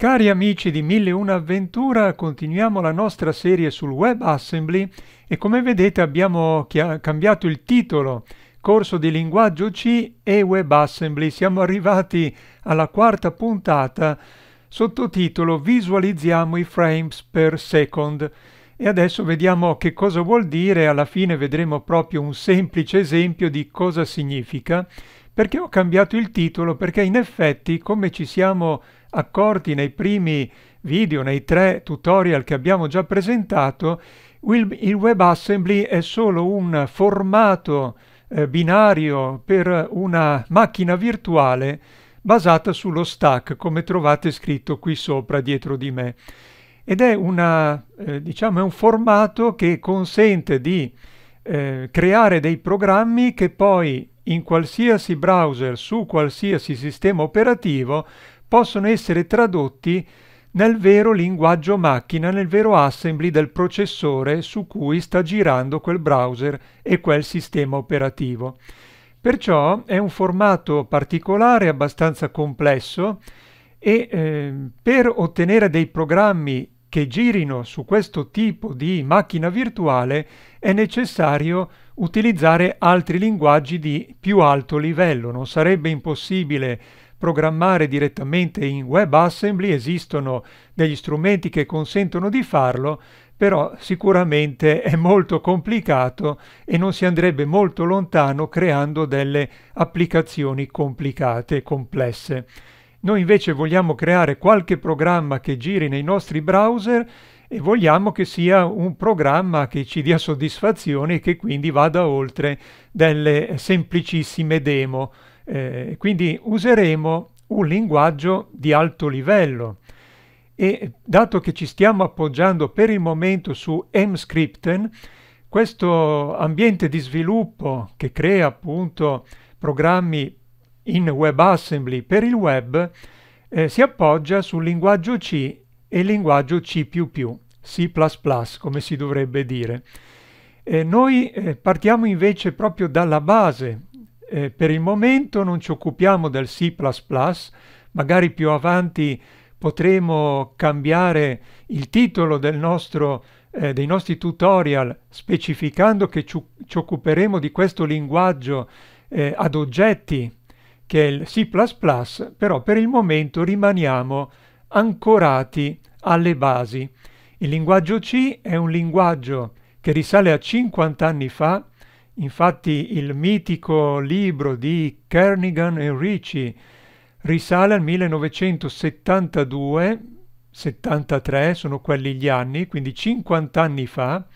Cari amici di 1001 Avventura, continuiamo la nostra serie sul WebAssembly e come vedete abbiamo cambiato il titolo Corso di linguaggio C e WebAssembly. Siamo arrivati alla quarta puntata sottotitolo Visualizziamo i frames per second. E adesso vediamo che cosa vuol dire, alla fine vedremo proprio un semplice esempio di cosa significa, perché ho cambiato il titolo, perché in effetti, come ci siamo accorti nei primi video, nei tre tutorial che abbiamo già presentato, il WebAssembly è solo un formato eh, binario per una macchina virtuale basata sullo stack, come trovate scritto qui sopra dietro di me. Ed è, una, eh, diciamo, è un formato che consente di eh, creare dei programmi che poi in qualsiasi browser, su qualsiasi sistema operativo, possono essere tradotti nel vero linguaggio macchina, nel vero assembly del processore su cui sta girando quel browser e quel sistema operativo. Perciò è un formato particolare, abbastanza complesso e eh, per ottenere dei programmi che girino su questo tipo di macchina virtuale è necessario utilizzare altri linguaggi di più alto livello. Non sarebbe impossibile programmare direttamente in WebAssembly, esistono degli strumenti che consentono di farlo, però sicuramente è molto complicato e non si andrebbe molto lontano creando delle applicazioni complicate, e complesse. Noi invece vogliamo creare qualche programma che giri nei nostri browser e vogliamo che sia un programma che ci dia soddisfazione e che quindi vada oltre delle semplicissime demo. Eh, quindi useremo un linguaggio di alto livello e dato che ci stiamo appoggiando per il momento su mscripten, questo ambiente di sviluppo che crea appunto programmi in WebAssembly per il web eh, si appoggia sul linguaggio C e il linguaggio C++, C++ come si dovrebbe dire. Eh, noi eh, partiamo invece proprio dalla base eh, per il momento non ci occupiamo del C++, magari più avanti potremo cambiare il titolo nostro, eh, dei nostri tutorial specificando che ci, ci occuperemo di questo linguaggio eh, ad oggetti che è il C++, però per il momento rimaniamo ancorati alle basi. Il linguaggio C è un linguaggio che risale a 50 anni fa Infatti il mitico libro di Kernighan e Ricci risale al 1972, 73 sono quelli gli anni, quindi 50 anni fa,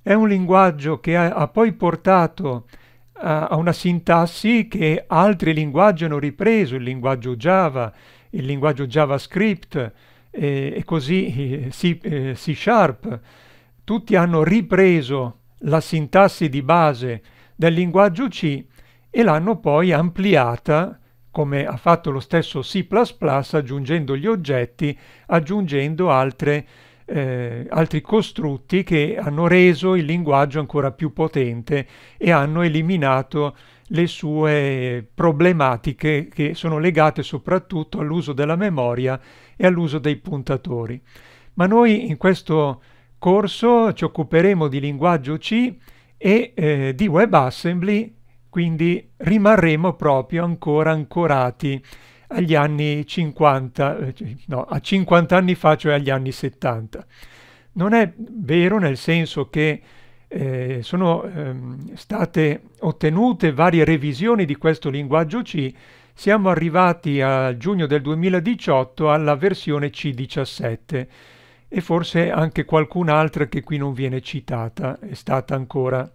è un linguaggio che ha, ha poi portato a, a una sintassi che altri linguaggi hanno ripreso, il linguaggio Java, il linguaggio JavaScript eh, e così eh, C, eh, C Sharp, tutti hanno ripreso la sintassi di base del linguaggio C e l'hanno poi ampliata come ha fatto lo stesso C++ aggiungendo gli oggetti, aggiungendo altre, eh, altri costrutti che hanno reso il linguaggio ancora più potente e hanno eliminato le sue problematiche che sono legate soprattutto all'uso della memoria e all'uso dei puntatori. Ma noi in questo corso ci occuperemo di linguaggio C e eh, di WebAssembly, quindi rimarremo proprio ancora ancorati agli anni 50, eh, cioè, no, a 50 anni fa, cioè agli anni 70. Non è vero nel senso che eh, sono ehm, state ottenute varie revisioni di questo linguaggio C, siamo arrivati a giugno del 2018 alla versione C17 e forse anche qualcun'altra che qui non viene citata, è stata ancora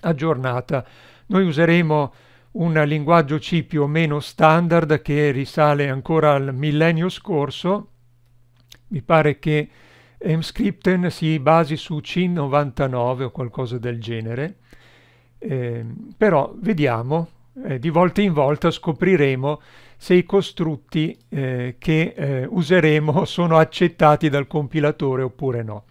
aggiornata. Noi useremo un linguaggio C più o meno standard che risale ancora al millennio scorso. Mi pare che Emscripten si basi su C99 o qualcosa del genere. Eh, però vediamo, eh, di volta in volta scopriremo se i costrutti eh, che eh, useremo sono accettati dal compilatore oppure no.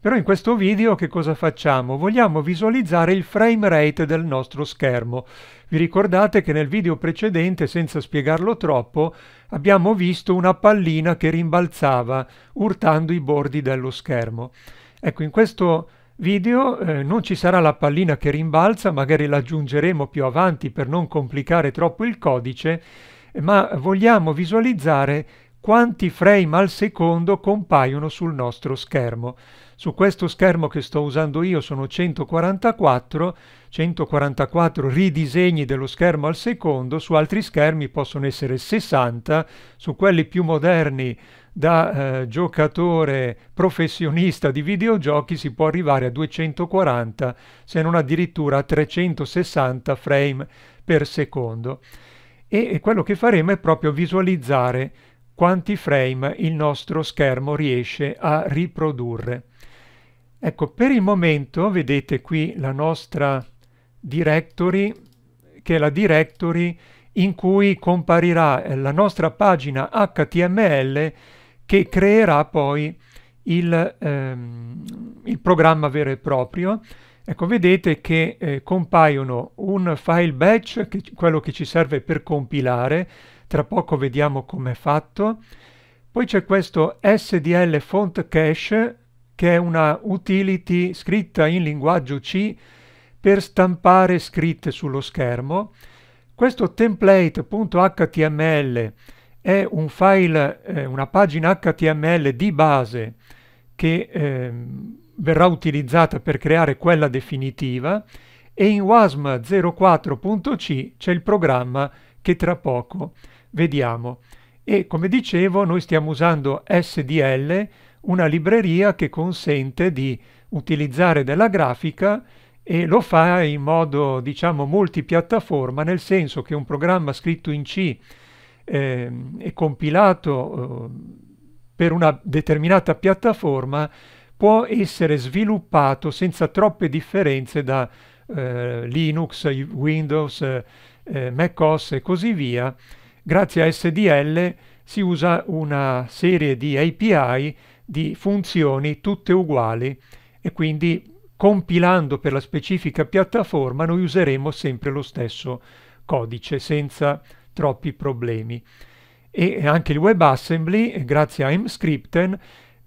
Però in questo video che cosa facciamo? Vogliamo visualizzare il frame rate del nostro schermo. Vi ricordate che nel video precedente, senza spiegarlo troppo, abbiamo visto una pallina che rimbalzava urtando i bordi dello schermo. Ecco, in questo video eh, non ci sarà la pallina che rimbalza, magari l'aggiungeremo più avanti per non complicare troppo il codice, ma vogliamo visualizzare quanti frame al secondo compaiono sul nostro schermo. Su questo schermo che sto usando io sono 144, 144 ridisegni dello schermo al secondo, su altri schermi possono essere 60, su quelli più moderni da eh, giocatore professionista di videogiochi si può arrivare a 240 se non addirittura a 360 frame per secondo e quello che faremo è proprio visualizzare quanti frame il nostro schermo riesce a riprodurre. Ecco, per il momento vedete qui la nostra directory, che è la directory in cui comparirà eh, la nostra pagina HTML che creerà poi il, ehm, il programma vero e proprio Ecco, vedete che eh, compaiono un file batch, che, quello che ci serve per compilare, tra poco vediamo com'è fatto, poi c'è questo SDL font cache, che è una utility scritta in linguaggio C per stampare scritte sullo schermo. Questo template.html è un file, eh, una pagina HTML di base che... Ehm, verrà utilizzata per creare quella definitiva e in WASM 04.c c'è il programma che tra poco vediamo. E come dicevo noi stiamo usando SDL, una libreria che consente di utilizzare della grafica e lo fa in modo diciamo multipiattaforma nel senso che un programma scritto in C eh, e compilato eh, per una determinata piattaforma può essere sviluppato senza troppe differenze da eh, Linux, Windows, eh, eh macOS e così via. Grazie a SDL si usa una serie di API di funzioni tutte uguali e quindi compilando per la specifica piattaforma noi useremo sempre lo stesso codice senza troppi problemi. E anche il WebAssembly, grazie a MScripten,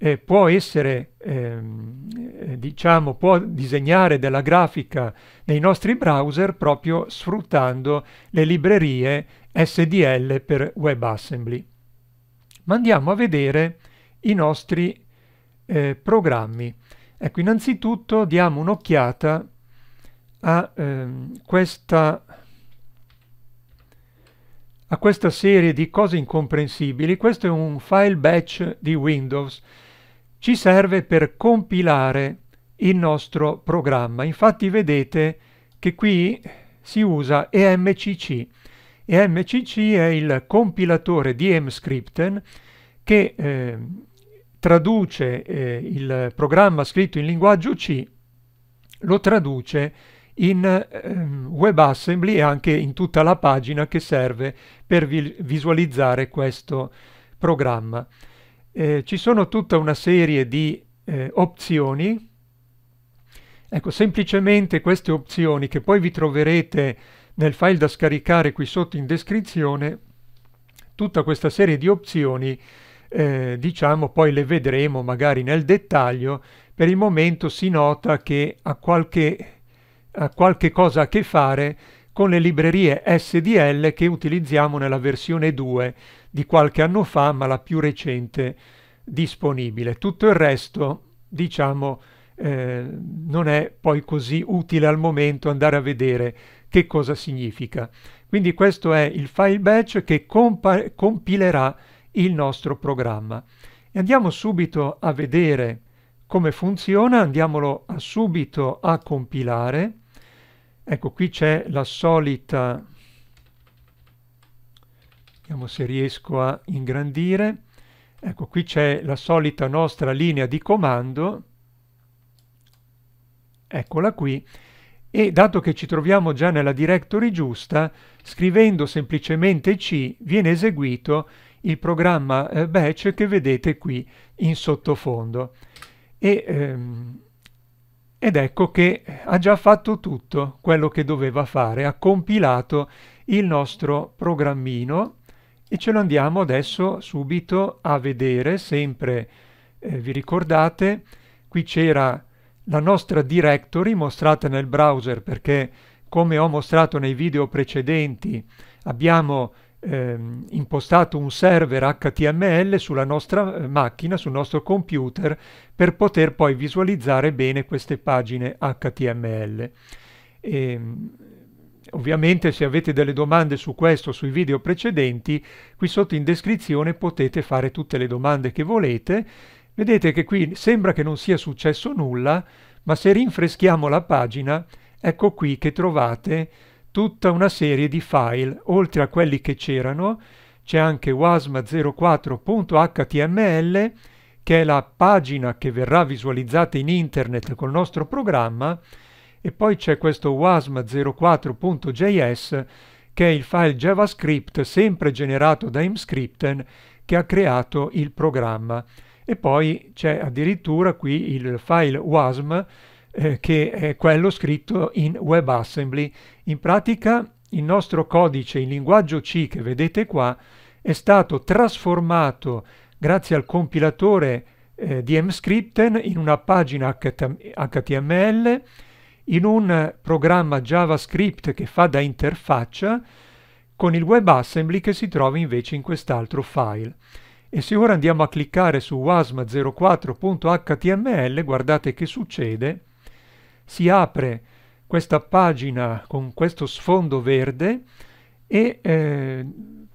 eh, può essere, ehm, eh, diciamo, può disegnare della grafica nei nostri browser proprio sfruttando le librerie SDL per WebAssembly. Ma andiamo a vedere i nostri eh, programmi. Ecco, innanzitutto diamo un'occhiata a, ehm, a questa serie di cose incomprensibili. Questo è un file batch di Windows ci serve per compilare il nostro programma. Infatti vedete che qui si usa EMCC. EMCC è il compilatore di EMScripten che eh, traduce eh, il programma scritto in linguaggio C, lo traduce in eh, WebAssembly e anche in tutta la pagina che serve per vi visualizzare questo programma eh, ci sono tutta una serie di eh, opzioni. Ecco, semplicemente queste opzioni che poi vi troverete nel file da scaricare qui sotto in descrizione, tutta questa serie di opzioni, eh, diciamo, poi le vedremo magari nel dettaglio. Per il momento si nota che ha qualche, ha qualche cosa a che fare con le librerie SDL che utilizziamo nella versione 2 di qualche anno fa, ma la più recente disponibile. Tutto il resto, diciamo, eh, non è poi così utile al momento andare a vedere che cosa significa. Quindi questo è il file batch che compilerà il nostro programma. E andiamo subito a vedere come funziona, andiamolo a subito a compilare. Ecco, qui c'è la solita vediamo se riesco a ingrandire ecco qui c'è la solita nostra linea di comando eccola qui e dato che ci troviamo già nella directory giusta scrivendo semplicemente C viene eseguito il programma eh, batch che vedete qui in sottofondo e, ehm, ed ecco che ha già fatto tutto quello che doveva fare ha compilato il nostro programmino e ce lo andiamo adesso subito a vedere, sempre eh, vi ricordate, qui c'era la nostra directory mostrata nel browser perché come ho mostrato nei video precedenti abbiamo ehm, impostato un server HTML sulla nostra eh, macchina, sul nostro computer per poter poi visualizzare bene queste pagine HTML. E, ehm, ovviamente se avete delle domande su questo, sui video precedenti, qui sotto in descrizione potete fare tutte le domande che volete. Vedete che qui sembra che non sia successo nulla, ma se rinfreschiamo la pagina, ecco qui che trovate tutta una serie di file, oltre a quelli che c'erano, c'è anche wasm04.html che è la pagina che verrà visualizzata in internet col nostro programma e poi c'è questo wasm04.js che è il file JavaScript sempre generato da Imscripten che ha creato il programma. E poi c'è addirittura qui il file WASM eh, che è quello scritto in WebAssembly. In pratica il nostro codice in linguaggio C che vedete qua è stato trasformato grazie al compilatore eh, di mscripten in una pagina HTML in un programma JavaScript che fa da interfaccia con il WebAssembly che si trova invece in quest'altro file. E se ora andiamo a cliccare su wasm04.html, guardate che succede, si apre questa pagina con questo sfondo verde e eh,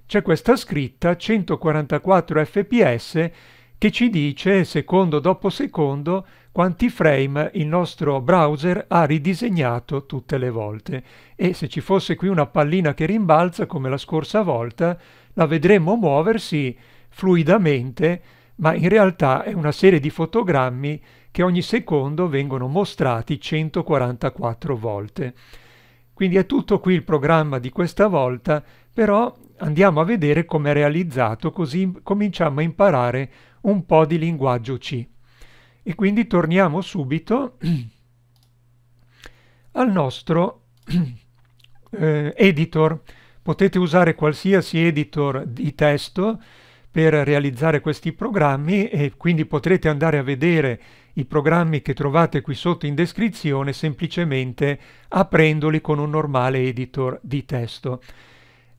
c'è questa scritta 144 fps che ci dice secondo dopo secondo quanti frame il nostro browser ha ridisegnato tutte le volte e se ci fosse qui una pallina che rimbalza come la scorsa volta la vedremmo muoversi fluidamente ma in realtà è una serie di fotogrammi che ogni secondo vengono mostrati 144 volte. Quindi è tutto qui il programma di questa volta, però andiamo a vedere come è realizzato così cominciamo a imparare un po' di linguaggio C. E quindi torniamo subito al nostro eh, editor. Potete usare qualsiasi editor di testo per realizzare questi programmi e quindi potrete andare a vedere i programmi che trovate qui sotto in descrizione semplicemente aprendoli con un normale editor di testo.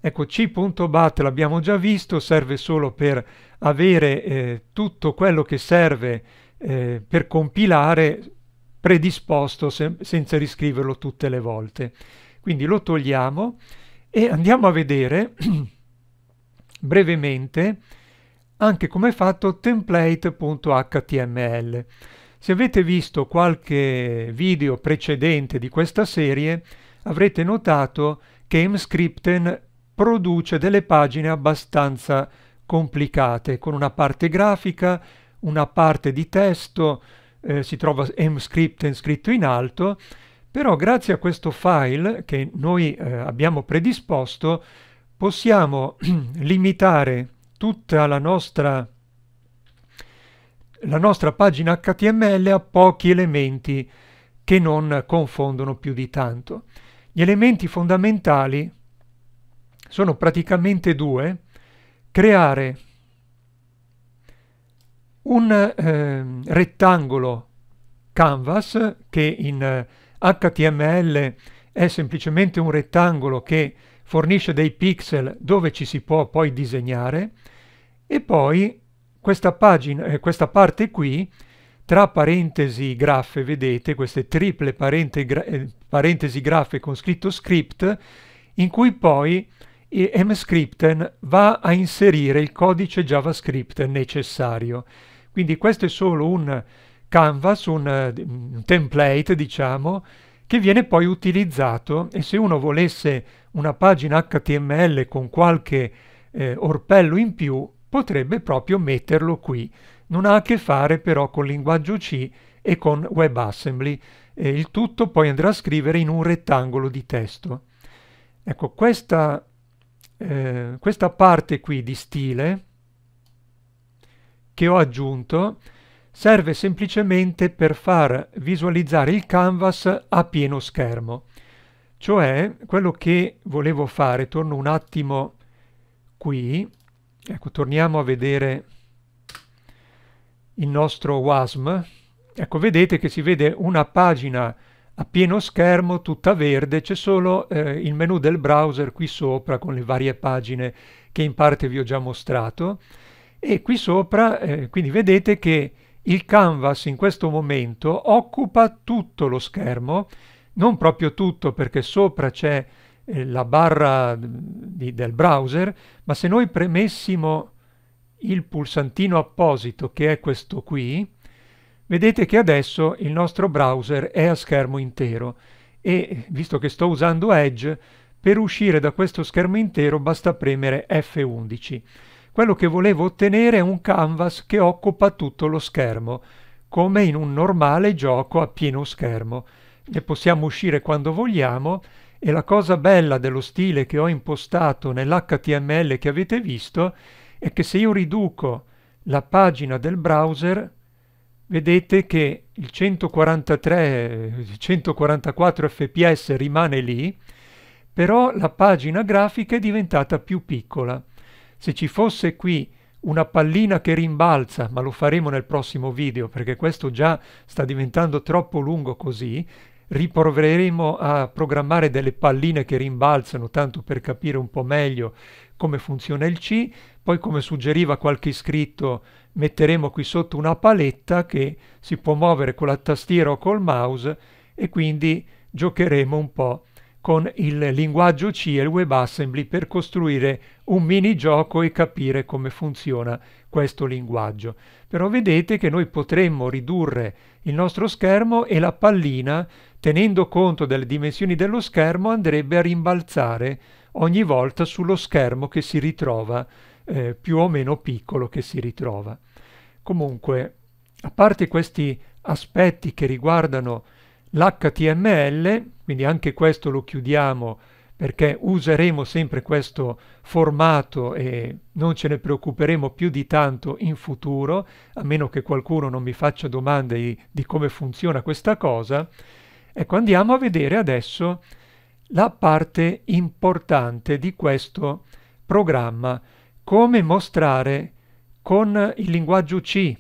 Ecco, c.bat l'abbiamo già visto, serve solo per avere eh, tutto quello che serve eh, per compilare predisposto se senza riscriverlo tutte le volte. Quindi lo togliamo e andiamo a vedere brevemente anche come è fatto template.html. Se avete visto qualche video precedente di questa serie avrete notato che Mscripten produce delle pagine abbastanza complicate con una parte grafica una parte di testo, eh, si trova mscript scritto in alto, però grazie a questo file che noi eh, abbiamo predisposto possiamo limitare tutta la nostra, la nostra pagina HTML a pochi elementi che non confondono più di tanto. Gli elementi fondamentali sono praticamente due, creare un eh, rettangolo canvas che in HTML eh, è semplicemente un rettangolo che fornisce dei pixel dove ci si può poi disegnare e poi questa, pagina, eh, questa parte qui tra parentesi graffe, vedete queste triple parente gra eh, parentesi graffe con scritto script, in cui poi eh, mscripten va a inserire il codice JavaScript necessario. Quindi questo è solo un canvas, un, eh, un template, diciamo, che viene poi utilizzato e se uno volesse una pagina HTML con qualche eh, orpello in più, potrebbe proprio metterlo qui. Non ha a che fare però con linguaggio C e con WebAssembly. E il tutto poi andrà a scrivere in un rettangolo di testo. Ecco, questa, eh, questa parte qui di stile che ho aggiunto serve semplicemente per far visualizzare il canvas a pieno schermo. Cioè, quello che volevo fare, torno un attimo qui, ecco, torniamo a vedere il nostro WASM. Ecco, vedete che si vede una pagina a pieno schermo, tutta verde, c'è solo eh, il menu del browser qui sopra con le varie pagine che in parte vi ho già mostrato e qui sopra eh, quindi vedete che il canvas in questo momento occupa tutto lo schermo, non proprio tutto perché sopra c'è eh, la barra mm, di, del browser, ma se noi premessimo il pulsantino apposito che è questo qui, vedete che adesso il nostro browser è a schermo intero e visto che sto usando Edge, per uscire da questo schermo intero basta premere F11. Quello che volevo ottenere è un canvas che occupa tutto lo schermo, come in un normale gioco a pieno schermo. Ne possiamo uscire quando vogliamo e la cosa bella dello stile che ho impostato nell'HTML che avete visto è che se io riduco la pagina del browser vedete che il 143 144 fps rimane lì però la pagina grafica è diventata più piccola se ci fosse qui una pallina che rimbalza, ma lo faremo nel prossimo video perché questo già sta diventando troppo lungo così, riproveremo a programmare delle palline che rimbalzano tanto per capire un po' meglio come funziona il C, poi come suggeriva qualche iscritto metteremo qui sotto una paletta che si può muovere con la tastiera o col mouse e quindi giocheremo un po' con il linguaggio C e il WebAssembly per costruire un minigioco e capire come funziona questo linguaggio. Però vedete che noi potremmo ridurre il nostro schermo e la pallina, tenendo conto delle dimensioni dello schermo, andrebbe a rimbalzare ogni volta sullo schermo che si ritrova, eh, più o meno piccolo che si ritrova. Comunque, a parte questi aspetti che riguardano l'HTML, quindi anche questo lo chiudiamo perché useremo sempre questo formato e non ce ne preoccuperemo più di tanto in futuro, a meno che qualcuno non mi faccia domande di, di come funziona questa cosa. Ecco, andiamo a vedere adesso la parte importante di questo programma, come mostrare con il linguaggio C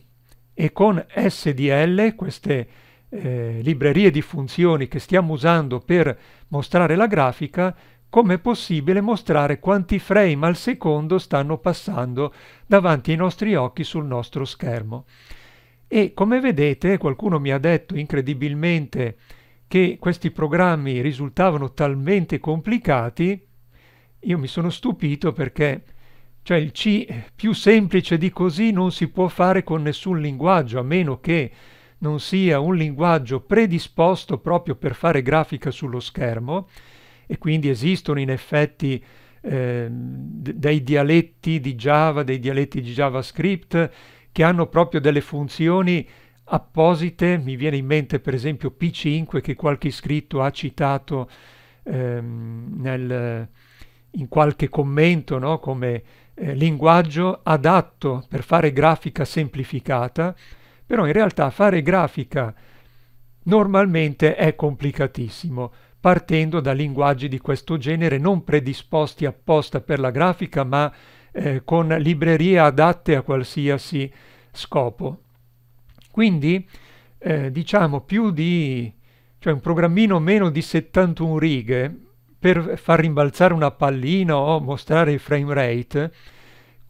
e con SDL, queste eh, librerie di funzioni che stiamo usando per mostrare la grafica, com'è possibile mostrare quanti frame al secondo stanno passando davanti ai nostri occhi sul nostro schermo. E come vedete, qualcuno mi ha detto incredibilmente che questi programmi risultavano talmente complicati, io mi sono stupito perché cioè il C più semplice di così non si può fare con nessun linguaggio, a meno che non sia un linguaggio predisposto proprio per fare grafica sullo schermo e quindi esistono in effetti eh, dei dialetti di Java, dei dialetti di JavaScript che hanno proprio delle funzioni apposite, mi viene in mente per esempio P5 che qualche iscritto ha citato ehm, nel, in qualche commento no? come eh, linguaggio adatto per fare grafica semplificata però in realtà fare grafica normalmente è complicatissimo, partendo da linguaggi di questo genere non predisposti apposta per la grafica, ma eh, con librerie adatte a qualsiasi scopo. Quindi, eh, diciamo, più di... cioè un programmino meno di 71 righe per far rimbalzare una pallina o mostrare il frame rate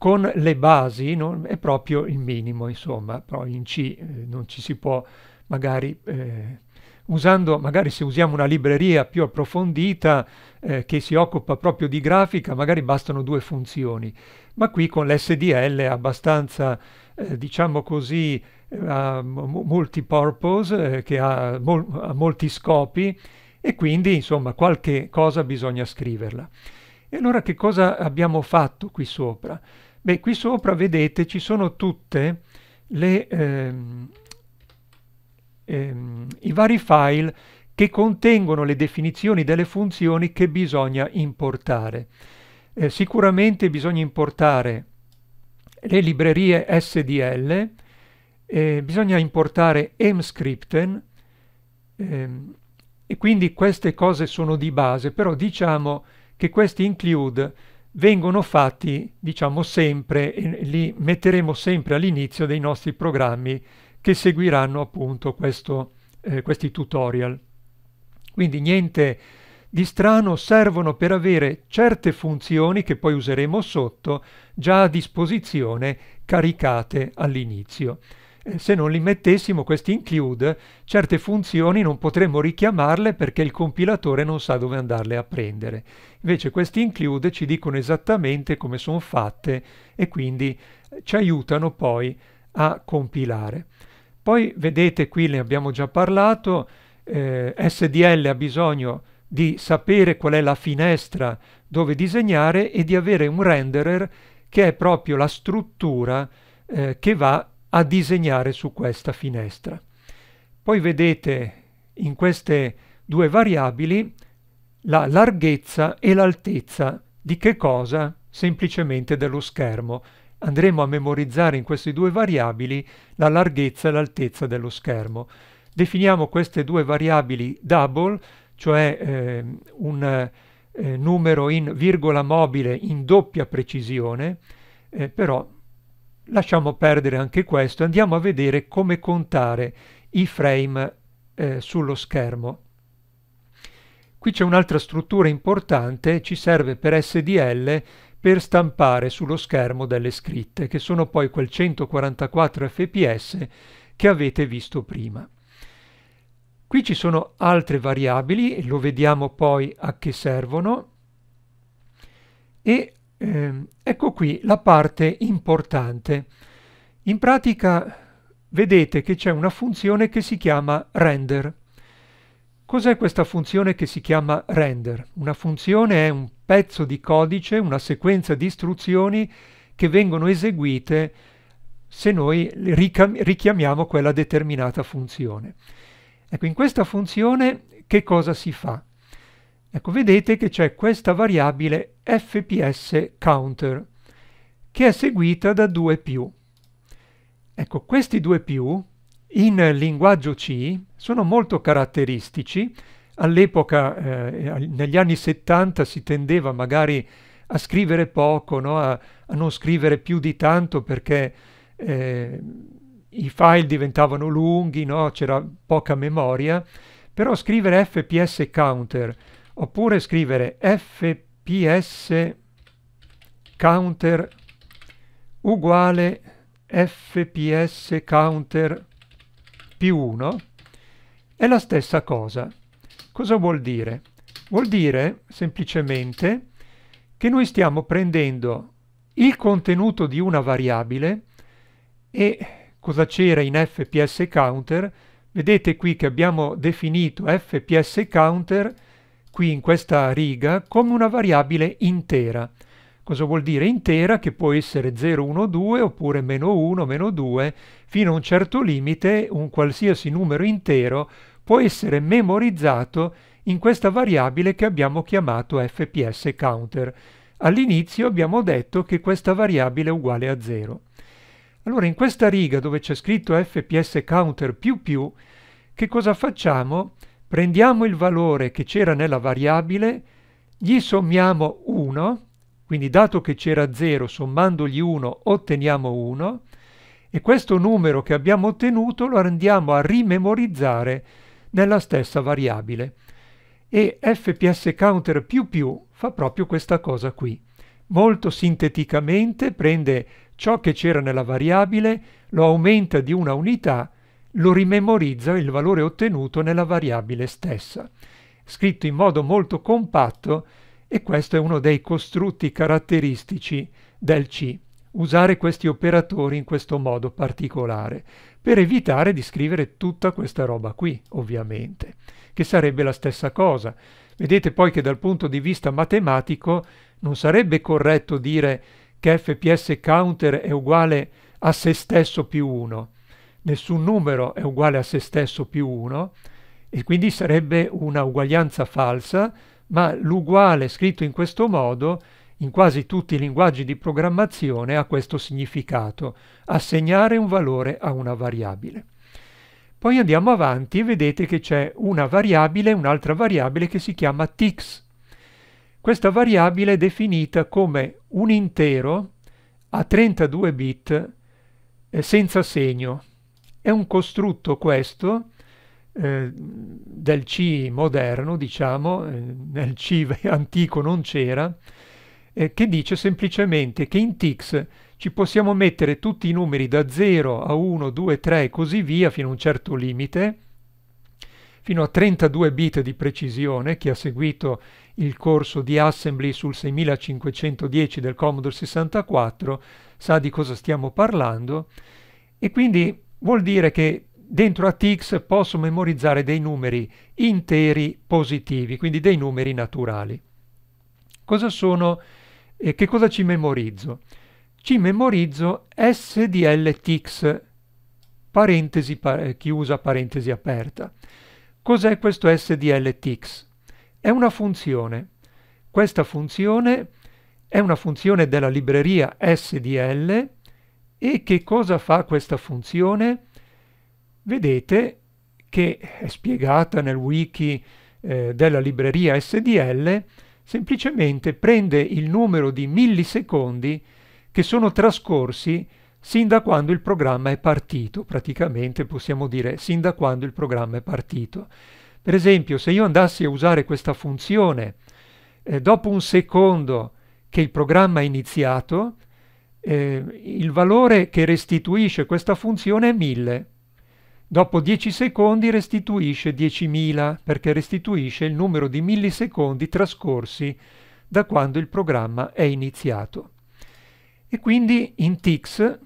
con le basi non, è proprio il minimo, insomma, però in C eh, non ci si può magari... Eh, usando, magari se usiamo una libreria più approfondita eh, che si occupa proprio di grafica, magari bastano due funzioni, ma qui con l'SDL è abbastanza, eh, diciamo così, eh, multipurpose, eh, che ha, mol ha, molti scopi e quindi insomma qualche cosa bisogna scriverla. E allora che cosa abbiamo fatto qui sopra? Beh, qui sopra vedete ci sono tutte le, ehm, ehm, i vari file che contengono le definizioni delle funzioni che bisogna importare. Eh, sicuramente bisogna importare le librerie SDL, eh, bisogna importare emscripten, ehm, e quindi queste cose sono di base, però diciamo che questi include vengono fatti, diciamo, sempre e li metteremo sempre all'inizio dei nostri programmi che seguiranno appunto questo, eh, questi tutorial. Quindi niente di strano, servono per avere certe funzioni che poi useremo sotto già a disposizione caricate all'inizio. Eh, se non li mettessimo questi include, certe funzioni non potremmo richiamarle perché il compilatore non sa dove andarle a prendere. Invece questi include ci dicono esattamente come sono fatte e quindi eh, ci aiutano poi a compilare. Poi vedete qui, ne abbiamo già parlato, eh, SDL ha bisogno di sapere qual è la finestra dove disegnare e di avere un renderer che è proprio la struttura eh, che va a disegnare su questa finestra. Poi vedete in queste due variabili la larghezza e l'altezza di che cosa? Semplicemente dello schermo. Andremo a memorizzare in queste due variabili la larghezza e l'altezza dello schermo. Definiamo queste due variabili double, cioè eh, un eh, numero in virgola mobile in doppia precisione, eh, però Lasciamo perdere anche questo, andiamo a vedere come contare i frame eh, sullo schermo. Qui c'è un'altra struttura importante, ci serve per SDL per stampare sullo schermo delle scritte, che sono poi quel 144 fps che avete visto prima. Qui ci sono altre variabili, lo vediamo poi a che servono, e eh, ecco qui la parte importante. In pratica vedete che c'è una funzione che si chiama render. Cos'è questa funzione che si chiama render? Una funzione è un pezzo di codice, una sequenza di istruzioni che vengono eseguite se noi richiamiamo quella determinata funzione. Ecco, in questa funzione che cosa si fa? Ecco, vedete che c'è questa variabile fps counter che è seguita da due più. Ecco, questi due più in linguaggio C sono molto caratteristici. All'epoca, eh, negli anni 70, si tendeva magari a scrivere poco, no? a, a, non scrivere più di tanto perché eh, i file diventavano lunghi, no? c'era poca memoria, però scrivere fps counter oppure scrivere fps counter uguale fps counter più 1 è la stessa cosa. Cosa vuol dire? Vuol dire semplicemente che noi stiamo prendendo il contenuto di una variabile e cosa c'era in fps counter? Vedete qui che abbiamo definito fps counter qui in questa riga come una variabile intera. Cosa vuol dire intera? Che può essere 0, 1, 2 oppure meno 1, meno 2, fino a un certo limite un qualsiasi numero intero può essere memorizzato in questa variabile che abbiamo chiamato fps counter. All'inizio abbiamo detto che questa variabile è uguale a 0. Allora in questa riga dove c'è scritto fps counter più più, che cosa facciamo? prendiamo il valore che c'era nella variabile, gli sommiamo 1, quindi dato che c'era 0 sommandogli 1 otteniamo 1, e questo numero che abbiamo ottenuto lo andiamo a rimemorizzare nella stessa variabile. E fps counter più più fa proprio questa cosa qui. Molto sinteticamente prende ciò che c'era nella variabile, lo aumenta di una unità lo rimemorizza il valore ottenuto nella variabile stessa, scritto in modo molto compatto e questo è uno dei costrutti caratteristici del C, usare questi operatori in questo modo particolare, per evitare di scrivere tutta questa roba qui, ovviamente, che sarebbe la stessa cosa. Vedete poi che dal punto di vista matematico non sarebbe corretto dire che fps counter è uguale a se stesso più 1, nessun numero è uguale a se stesso più 1 e quindi sarebbe una uguaglianza falsa, ma l'uguale scritto in questo modo in quasi tutti i linguaggi di programmazione ha questo significato, assegnare un valore a una variabile. Poi andiamo avanti e vedete che c'è una variabile, un'altra variabile che si chiama tix. Questa variabile è definita come un intero a 32 bit eh, senza segno, è un costrutto questo eh, del C moderno, diciamo, eh, nel C antico non c'era, eh, che dice semplicemente che in TIX ci possiamo mettere tutti i numeri da 0 a 1, 2, 3 e così via fino a un certo limite, fino a 32 bit di precisione, chi ha seguito il corso di assembly sul 6510 del Commodore 64 sa di cosa stiamo parlando, e quindi vuol dire che dentro a TX posso memorizzare dei numeri interi positivi, quindi dei numeri naturali. Cosa sono, eh, che cosa ci memorizzo? Ci memorizzo SDL TX, parentesi, pa eh, chiusa, parentesi aperta. Cos'è questo SDL TX? È una funzione. Questa funzione è una funzione della libreria SDL e che cosa fa questa funzione? Vedete che è spiegata nel wiki eh, della libreria SDL, semplicemente prende il numero di millisecondi che sono trascorsi sin da quando il programma è partito, praticamente possiamo dire sin da quando il programma è partito. Per esempio, se io andassi a usare questa funzione eh, dopo un secondo che il programma è iniziato, eh, il valore che restituisce questa funzione è 1000. Dopo 10 secondi restituisce 10.000 perché restituisce il numero di millisecondi trascorsi da quando il programma è iniziato. E quindi in TIX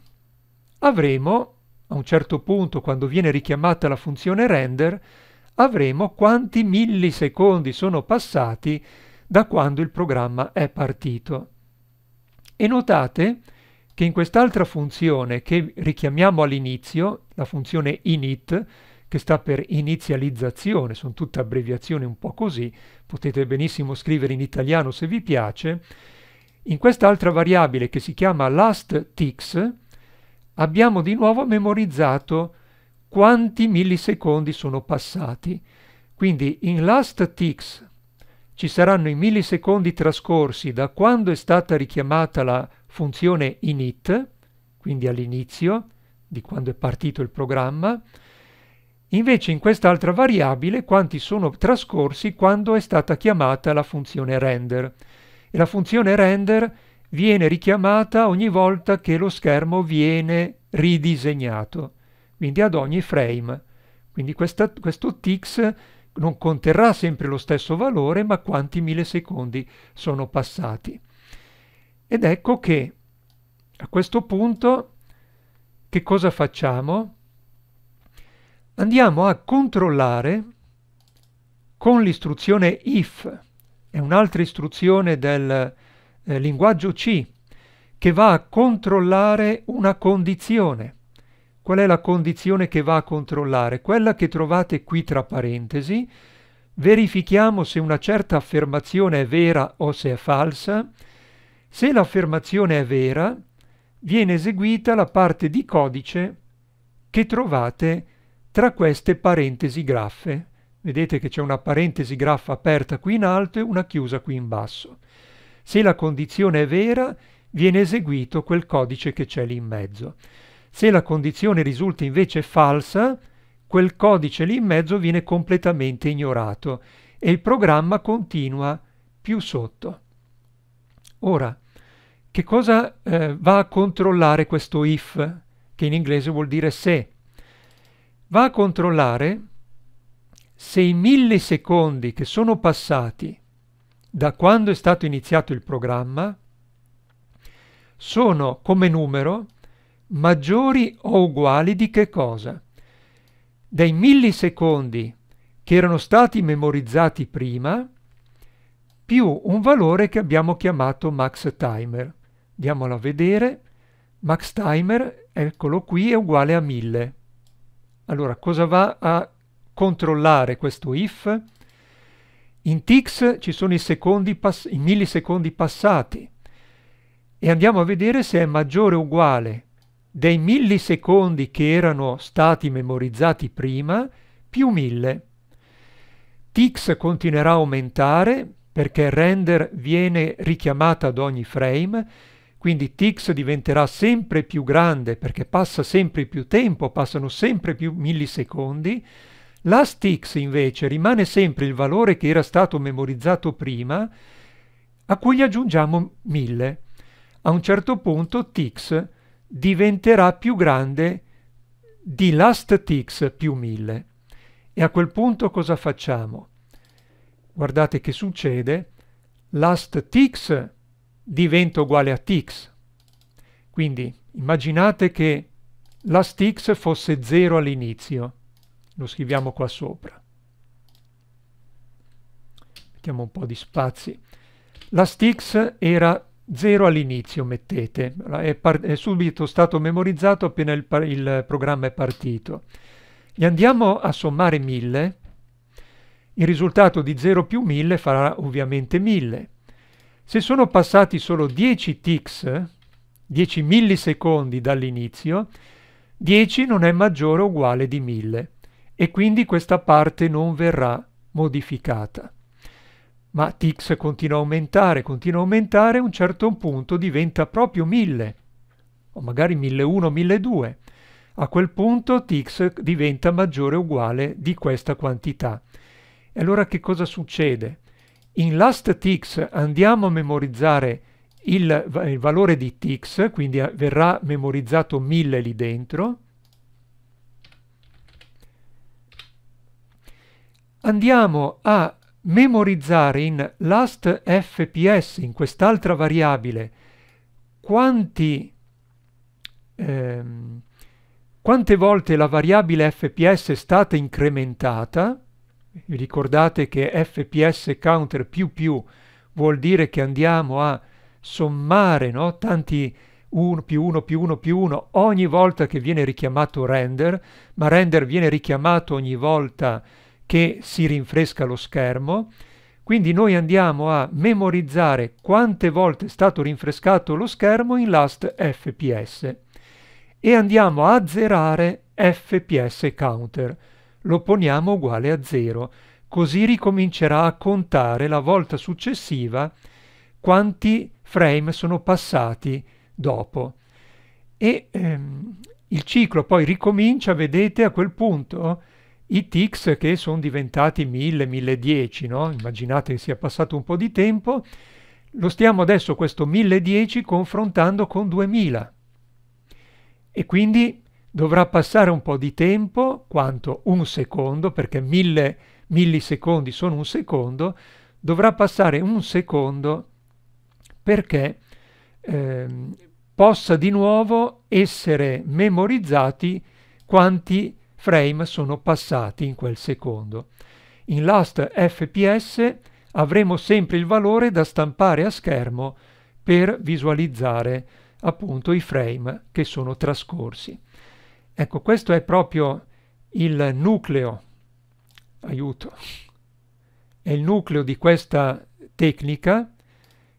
avremo, a un certo punto quando viene richiamata la funzione render, avremo quanti millisecondi sono passati da quando il programma è partito. E notate che in quest'altra funzione che richiamiamo all'inizio, la funzione init, che sta per inizializzazione, sono tutte abbreviazioni un po' così, potete benissimo scrivere in italiano se vi piace, in quest'altra variabile che si chiama lastTix abbiamo di nuovo memorizzato quanti millisecondi sono passati. Quindi in lastTix ci saranno i millisecondi trascorsi da quando è stata richiamata la funzione init, quindi all'inizio di quando è partito il programma, invece in quest'altra variabile quanti sono trascorsi quando è stata chiamata la funzione render. E la funzione render viene richiamata ogni volta che lo schermo viene ridisegnato, quindi ad ogni frame. Quindi questa, questo tix non conterrà sempre lo stesso valore, ma quanti millisecondi sono passati. Ed ecco che a questo punto che cosa facciamo? Andiamo a controllare con l'istruzione if, è un'altra istruzione del eh, linguaggio C, che va a controllare una condizione. Qual è la condizione che va a controllare? Quella che trovate qui tra parentesi. Verifichiamo se una certa affermazione è vera o se è falsa se l'affermazione è vera, viene eseguita la parte di codice che trovate tra queste parentesi graffe. Vedete che c'è una parentesi graffa aperta qui in alto e una chiusa qui in basso. Se la condizione è vera, viene eseguito quel codice che c'è lì in mezzo. Se la condizione risulta invece falsa, quel codice lì in mezzo viene completamente ignorato e il programma continua più sotto. Ora, che cosa eh, va a controllare questo if, che in inglese vuol dire se? Va a controllare se i millisecondi che sono passati da quando è stato iniziato il programma sono come numero maggiori o uguali di che cosa? Dei millisecondi che erano stati memorizzati prima più un valore che abbiamo chiamato max timer. Andiamolo a vedere. Max timer, eccolo qui, è uguale a 1000. Allora, cosa va a controllare questo if? In ticks ci sono i, i millisecondi passati e andiamo a vedere se è maggiore o uguale dei millisecondi che erano stati memorizzati prima più 1000. Tix continuerà a aumentare perché render viene richiamata ad ogni frame quindi Tix diventerà sempre più grande perché passa sempre più tempo, passano sempre più millisecondi. Last X invece rimane sempre il valore che era stato memorizzato prima, a cui aggiungiamo 1000. A un certo punto Tix diventerà più grande di last Tix più 1000. E a quel punto cosa facciamo? Guardate che succede. Last Tix diventa uguale a tx. Quindi immaginate che last x fosse 0 all'inizio. Lo scriviamo qua sopra. Mettiamo un po' di spazi. Last x era 0 all'inizio, mettete. È, è, subito stato memorizzato appena il, il programma è partito. E andiamo a sommare 1000. Il risultato di 0 più 1000 farà ovviamente 1000 se sono passati solo 10 ticks, 10 millisecondi dall'inizio, 10 non è maggiore o uguale di 1000 e quindi questa parte non verrà modificata. Ma Tix continua a aumentare, continua a aumentare, a un certo punto diventa proprio 1000, o magari 1001, 1002. A quel punto Tix diventa maggiore o uguale di questa quantità. E allora che cosa succede? In last tix andiamo a memorizzare il, il valore di tix, quindi eh, verrà memorizzato 1000 lì dentro. Andiamo a memorizzare in last fps, in quest'altra variabile, quanti, ehm, quante volte la variabile fps è stata incrementata vi ricordate che fps counter più più vuol dire che andiamo a sommare no? tanti 1 più 1 più 1 più 1 ogni volta che viene richiamato render, ma render viene richiamato ogni volta che si rinfresca lo schermo. Quindi noi andiamo a memorizzare quante volte è stato rinfrescato lo schermo in last fps e andiamo a zerare fps counter lo poniamo uguale a 0, così ricomincerà a contare la volta successiva quanti frame sono passati dopo. E ehm, il ciclo poi ricomincia, vedete, a quel punto i ticks che sono diventati 1000, 1010, no? immaginate che sia passato un po' di tempo, lo stiamo adesso questo 1010 confrontando con 2000 e quindi dovrà passare un po' di tempo, quanto un secondo, perché mille millisecondi sono un secondo, dovrà passare un secondo perché eh, possa di nuovo essere memorizzati quanti frame sono passati in quel secondo. In Last FPS avremo sempre il valore da stampare a schermo per visualizzare appunto i frame che sono trascorsi. Ecco, questo è proprio il nucleo, aiuto, è il nucleo di questa tecnica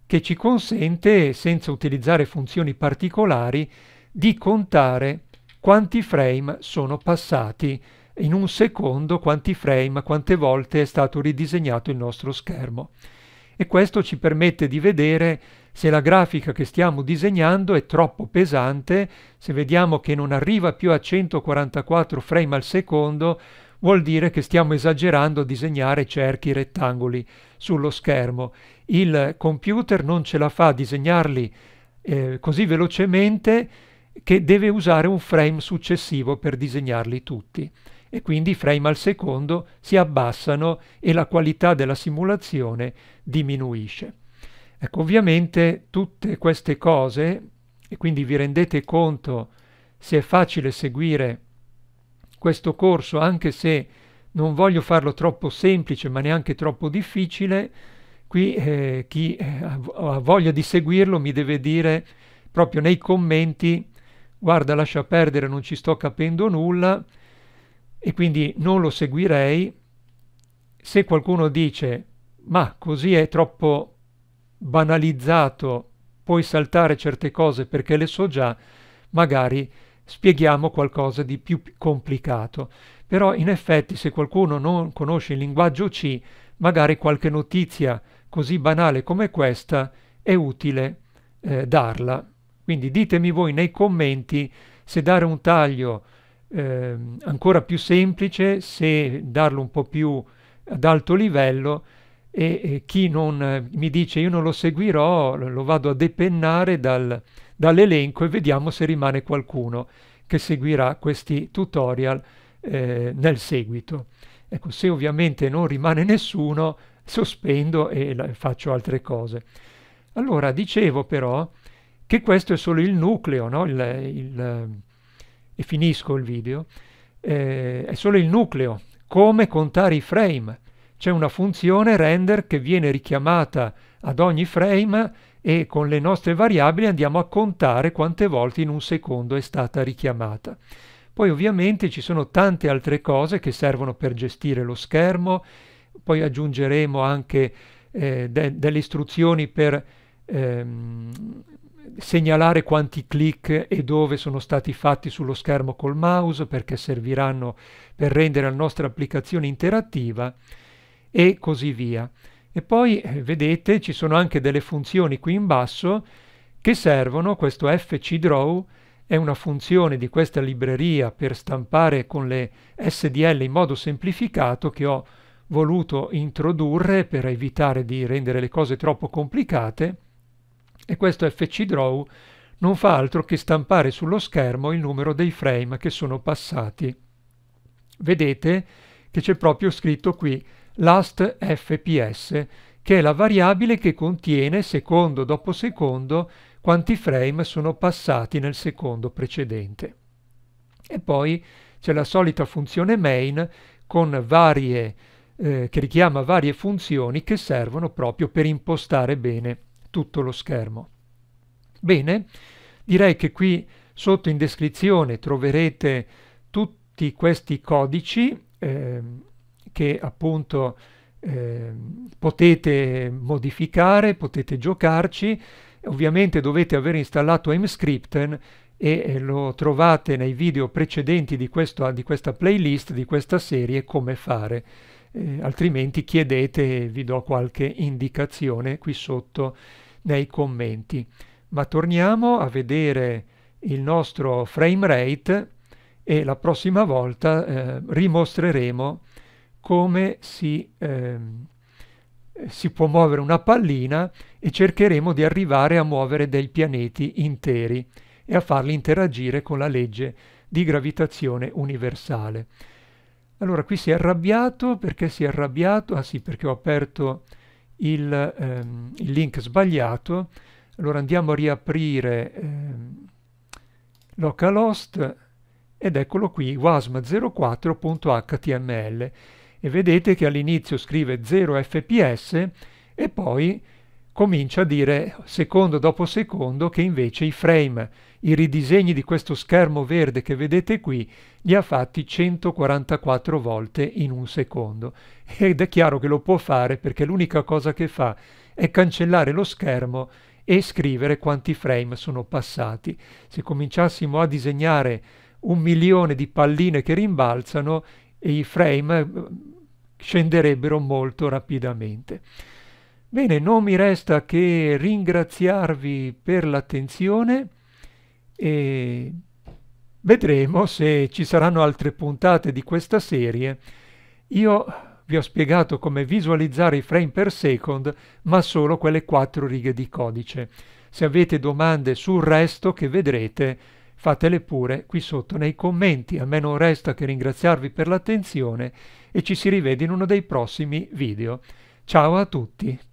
che ci consente, senza utilizzare funzioni particolari, di contare quanti frame sono passati in un secondo, quanti frame, quante volte è stato ridisegnato il nostro schermo. E questo ci permette di vedere se la grafica che stiamo disegnando è troppo pesante, se vediamo che non arriva più a 144 frame al secondo, vuol dire che stiamo esagerando a disegnare cerchi rettangoli sullo schermo. Il computer non ce la fa a disegnarli eh, così velocemente che deve usare un frame successivo per disegnarli tutti e quindi i frame al secondo si abbassano e la qualità della simulazione diminuisce. Ecco, ovviamente tutte queste cose, e quindi vi rendete conto se è facile seguire questo corso, anche se non voglio farlo troppo semplice, ma neanche troppo difficile, qui eh, chi eh, ha voglia di seguirlo mi deve dire proprio nei commenti, guarda, lascia perdere, non ci sto capendo nulla, e quindi non lo seguirei. Se qualcuno dice, ma così è troppo banalizzato puoi saltare certe cose perché le so già, magari spieghiamo qualcosa di più complicato. Però in effetti se qualcuno non conosce il linguaggio C, magari qualche notizia così banale come questa è utile eh, darla. Quindi ditemi voi nei commenti se dare un taglio eh, ancora più semplice, se darlo un po' più ad alto livello e, chi non eh, mi dice io non lo seguirò lo vado a depennare dal, dall'elenco e vediamo se rimane qualcuno che seguirà questi tutorial eh, nel seguito. Ecco, se ovviamente non rimane nessuno, sospendo e la, faccio altre cose. Allora, dicevo però che questo è solo il nucleo, no? il, il, eh, e finisco il video, eh, è solo il nucleo, come contare i frame c'è una funzione render che viene richiamata ad ogni frame e con le nostre variabili andiamo a contare quante volte in un secondo è stata richiamata. Poi ovviamente ci sono tante altre cose che servono per gestire lo schermo, poi aggiungeremo anche eh, de delle istruzioni per ehm, segnalare quanti click e dove sono stati fatti sullo schermo col mouse perché serviranno per rendere la nostra applicazione interattiva e così via. E poi eh, vedete ci sono anche delle funzioni qui in basso che servono, questo fcdraw è una funzione di questa libreria per stampare con le SDL in modo semplificato che ho voluto introdurre per evitare di rendere le cose troppo complicate e questo fcdraw non fa altro che stampare sullo schermo il numero dei frame che sono passati. Vedete che c'è proprio scritto qui last fps, che è la variabile che contiene secondo dopo secondo quanti frame sono passati nel secondo precedente. E poi c'è la solita funzione main con varie, eh, che richiama varie funzioni che servono proprio per impostare bene tutto lo schermo. Bene, direi che qui sotto in descrizione troverete tutti questi codici eh, che appunto eh, potete modificare, potete giocarci, ovviamente dovete aver installato Emscripten e eh, lo trovate nei video precedenti di, questo, di, questa playlist, di questa serie, come fare. Eh, altrimenti chiedete, vi do qualche indicazione qui sotto nei commenti. Ma torniamo a vedere il nostro frame rate e la prossima volta eh, rimostreremo come si, ehm, si può muovere una pallina e cercheremo di arrivare a muovere dei pianeti interi e a farli interagire con la legge di gravitazione universale. Allora, qui si è arrabbiato, perché si è arrabbiato? Ah sì, perché ho aperto il, ehm, il link sbagliato. Allora andiamo a riaprire ehm, localhost ed eccolo qui, wasm04.html e vedete che all'inizio scrive 0 fps e poi comincia a dire secondo dopo secondo che invece i frame, i ridisegni di questo schermo verde che vedete qui, li ha fatti 144 volte in un secondo. Ed è chiaro che lo può fare perché l'unica cosa che fa è cancellare lo schermo e scrivere quanti frame sono passati. Se cominciassimo a disegnare un milione di palline che rimbalzano, e i frame eh, scenderebbero molto rapidamente. Bene, non mi resta che ringraziarvi per l'attenzione e vedremo se ci saranno altre puntate di questa serie. Io vi ho spiegato come visualizzare i frame per second, ma solo quelle quattro righe di codice. Se avete domande sul resto che vedrete, fatele pure qui sotto nei commenti. A me non resta che ringraziarvi per l'attenzione e ci si rivede in uno dei prossimi video. Ciao a tutti!